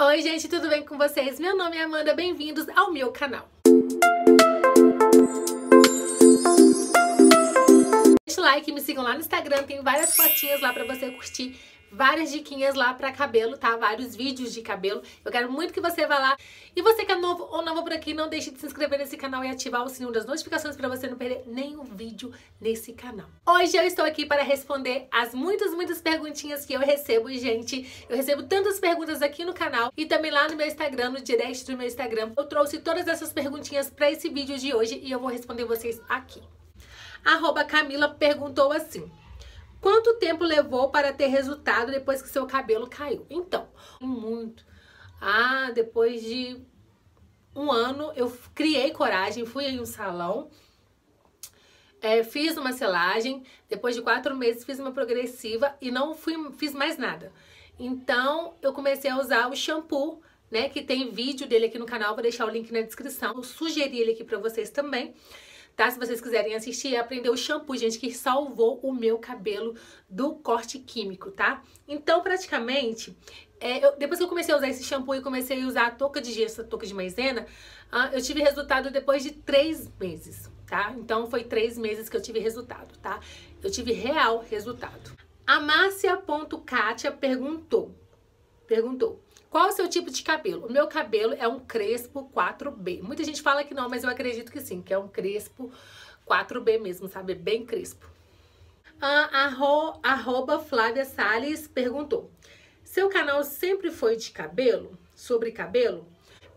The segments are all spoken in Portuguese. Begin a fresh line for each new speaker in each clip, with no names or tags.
Oi, gente, tudo bem com vocês? Meu nome é Amanda, bem-vindos ao meu canal. Deixe like, me sigam lá no Instagram, tem várias fotinhas lá pra você curtir várias diquinhas lá para cabelo, tá? Vários vídeos de cabelo. Eu quero muito que você vá lá. E você que é novo ou nova por aqui, não deixe de se inscrever nesse canal e ativar o sininho das notificações para você não perder nenhum vídeo nesse canal. Hoje eu estou aqui para responder as muitas, muitas perguntinhas que eu recebo, gente. Eu recebo tantas perguntas aqui no canal e também lá no meu Instagram, no direct do meu Instagram. Eu trouxe todas essas perguntinhas para esse vídeo de hoje e eu vou responder vocês aqui. Arroba Camila perguntou assim... Quanto tempo levou para ter resultado depois que seu cabelo caiu? Então, muito. Ah, depois de um ano eu criei coragem, fui em um salão, é, fiz uma selagem, depois de quatro meses fiz uma progressiva e não fui, fiz mais nada. Então eu comecei a usar o shampoo, né? Que tem vídeo dele aqui no canal, vou deixar o link na descrição. Eu sugeri ele aqui para vocês também tá? Se vocês quiserem assistir, e é aprender o shampoo, gente, que salvou o meu cabelo do corte químico, tá? Então, praticamente, é, eu, depois que eu comecei a usar esse shampoo e comecei a usar a touca de gesso, a touca de maisena, uh, eu tive resultado depois de três meses, tá? Então, foi três meses que eu tive resultado, tá? Eu tive real resultado. A Márcia.Kátia perguntou, perguntou, qual o seu tipo de cabelo? O meu cabelo é um crespo 4B. Muita gente fala que não, mas eu acredito que sim, que é um crespo 4B mesmo, sabe? Bem crespo. Ah, arro, arroba Flávia Salles perguntou: Seu canal sempre foi de cabelo? Sobre cabelo?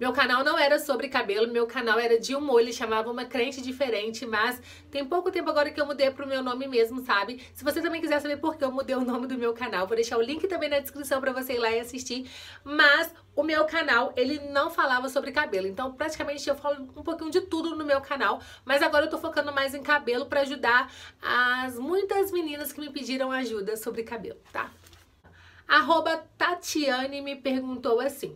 Meu canal não era sobre cabelo, meu canal era de um molho, chamava uma crente diferente, mas tem pouco tempo agora que eu mudei pro meu nome mesmo, sabe? Se você também quiser saber por que eu mudei o nome do meu canal, vou deixar o link também na descrição para você ir lá e assistir, mas o meu canal, ele não falava sobre cabelo. Então, praticamente eu falo um pouquinho de tudo no meu canal, mas agora eu tô focando mais em cabelo para ajudar as muitas meninas que me pediram ajuda sobre cabelo, tá? Arroba Tatiane me perguntou assim: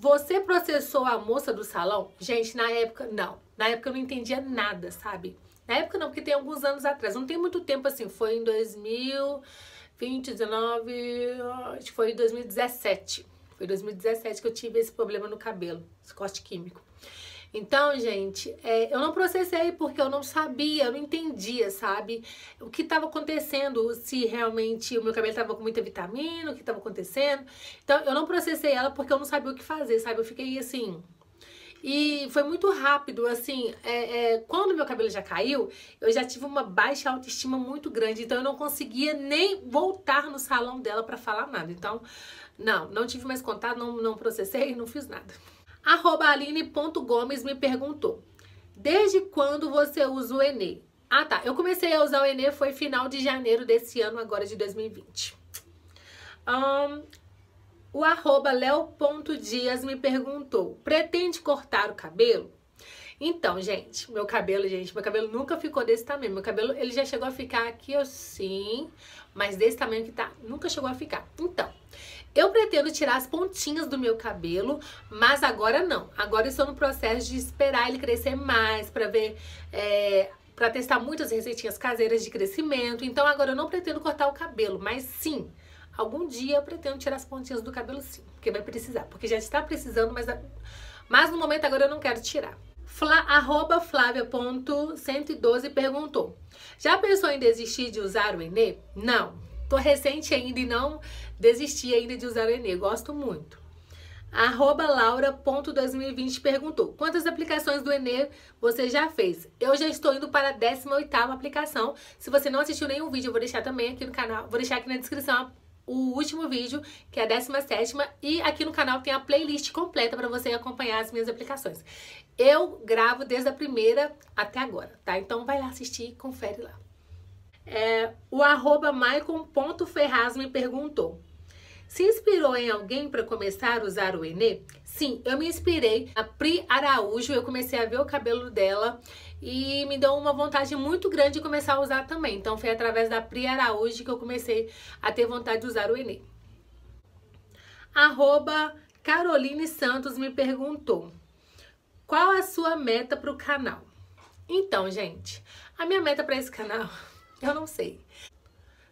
você processou a moça do salão? Gente, na época, não. Na época eu não entendia nada, sabe? Na época não, porque tem alguns anos atrás. Não tem muito tempo assim, foi em 2020, 19, acho que foi em 2017. Foi 2017 que eu tive esse problema no cabelo, esse corte químico. Então, gente, é, eu não processei porque eu não sabia, eu não entendia, sabe? O que estava acontecendo, se realmente o meu cabelo estava com muita vitamina, o que estava acontecendo. Então, eu não processei ela porque eu não sabia o que fazer, sabe? Eu fiquei assim, e foi muito rápido, assim, é, é, quando meu cabelo já caiu, eu já tive uma baixa autoestima muito grande, então eu não conseguia nem voltar no salão dela para falar nada. Então, não, não tive mais contato, não, não processei, não fiz nada. Arroba Aline.gomes me perguntou, desde quando você usa o Enê? Ah, tá. Eu comecei a usar o Enê foi final de janeiro desse ano, agora de 2020. Um, o arroba leo.dias me perguntou, pretende cortar o cabelo? Então, gente, meu cabelo, gente, meu cabelo nunca ficou desse tamanho. Meu cabelo, ele já chegou a ficar aqui assim, mas desse tamanho que tá, nunca chegou a ficar. Então, eu pretendo tirar as pontinhas do meu cabelo, mas agora não. Agora eu estou no processo de esperar ele crescer mais para ver é, para testar muitas receitinhas caseiras de crescimento. Então agora eu não pretendo cortar o cabelo, mas sim, algum dia eu pretendo tirar as pontinhas do cabelo sim, porque vai precisar, porque já está precisando, mas, mas no momento agora eu não quero tirar. Fla, arroba Flávia.112 perguntou: Já pensou em desistir de usar o Enê? Não, Tô recente ainda e não desisti ainda de usar o Enê, gosto muito. Arroba laura.2020 perguntou, quantas aplicações do Enê você já fez? Eu já estou indo para a 18ª aplicação. Se você não assistiu nenhum vídeo, eu vou deixar também aqui no canal, vou deixar aqui na descrição o último vídeo, que é a 17 e aqui no canal tem a playlist completa para você acompanhar as minhas aplicações. Eu gravo desde a primeira até agora, tá? Então vai lá assistir e confere lá. É, o arroba maicon.ferraz me perguntou. Se inspirou em alguém para começar a usar o Enê? Sim, eu me inspirei na Pri Araújo, eu comecei a ver o cabelo dela e me deu uma vontade muito grande de começar a usar também. Então foi através da Pri Araújo que eu comecei a ter vontade de usar o Enê. Arroba Caroline Santos me perguntou, qual a sua meta para o canal? Então, gente, a minha meta para esse canal eu não sei.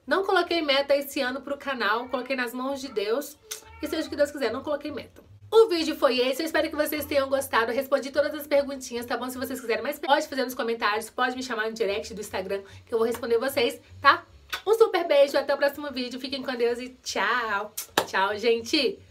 Não coloquei meta esse ano pro canal, coloquei nas mãos de Deus e seja o que Deus quiser, não coloquei meta. O vídeo foi esse, eu espero que vocês tenham gostado. Eu respondi todas as perguntinhas, tá bom? Se vocês quiserem mais, pode fazer nos comentários, pode me chamar no direct do Instagram que eu vou responder vocês, tá? Um super beijo, até o próximo vídeo. Fiquem com Deus e tchau. Tchau, gente.